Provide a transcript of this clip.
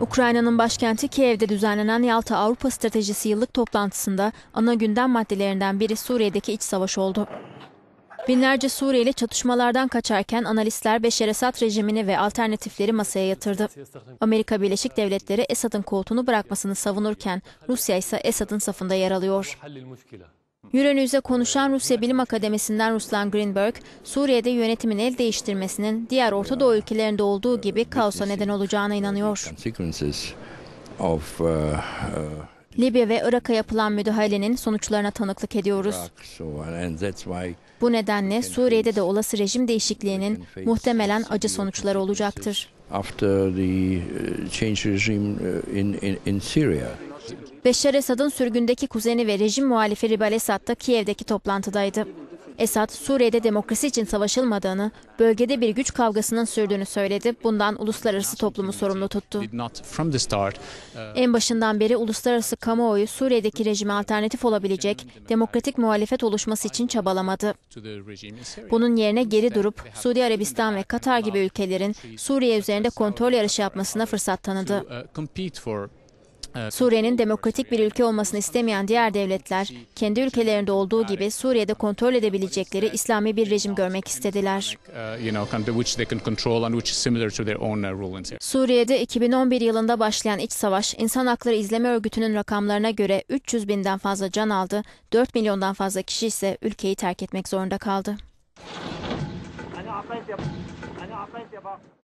Ukrayna'nın başkenti Kiev'de düzenlenen Yalta Avrupa Stratejisi yıllık toplantısında ana gündem maddelerinden biri Suriye'deki iç savaş oldu. Binlerce Suriyeli çatışmalardan kaçarken analistler Beşer Esad rejimini ve alternatifleri masaya yatırdı. Amerika Birleşik Devletleri Esad'ın koltuğunu bırakmasını savunurken Rusya ise Esad'ın safında yer alıyor. Euronews'e konuşan Rusya Bilim Akademisi'nden Ruslan Greenberg, Suriye'de yönetimin el değiştirmesinin diğer Orta Doğu ülkelerinde olduğu gibi kaosa neden olacağına inanıyor. Libya ve Irak'a yapılan müdahalenin sonuçlarına tanıklık ediyoruz. Bu nedenle Suriye'de de olası rejim değişikliğinin muhtemelen acı sonuçları olacaktır. After the uh, change regime uh, in, in, in Syria. Beşar Esad'ın sürgündeki kuzeni ve rejim muhalifi Ribal Esad da Kiev'deki toplantıdaydı. Esad, Suriye'de demokrasi için savaşılmadığını, bölgede bir güç kavgasının sürdüğünü söyledi. Bundan uluslararası toplumu sorumlu tuttu. Uh, en başından beri uluslararası kamuoyu Suriye'deki rejime alternatif olabilecek demokratik muhalefet oluşması için çabalamadı. Bunun yerine geri durup Suudi Arabistan ve Katar gibi uh, ülkelerin Suriye üzerinde kontrol yarışı yapmasına fırsat tanıdı. Uh, Suriye'nin demokratik bir ülke olmasını istemeyen diğer devletler, kendi ülkelerinde olduğu gibi Suriye'de kontrol edebilecekleri İslami bir rejim görmek istediler. Uh, uh, Suriye'de 2011 yılında başlayan iç savaş, İnsan Hakları İzleme Örgütü'nün rakamlarına göre 300 binden fazla can aldı, 4 milyondan fazla kişi ise ülkeyi terk etmek zorunda kaldı.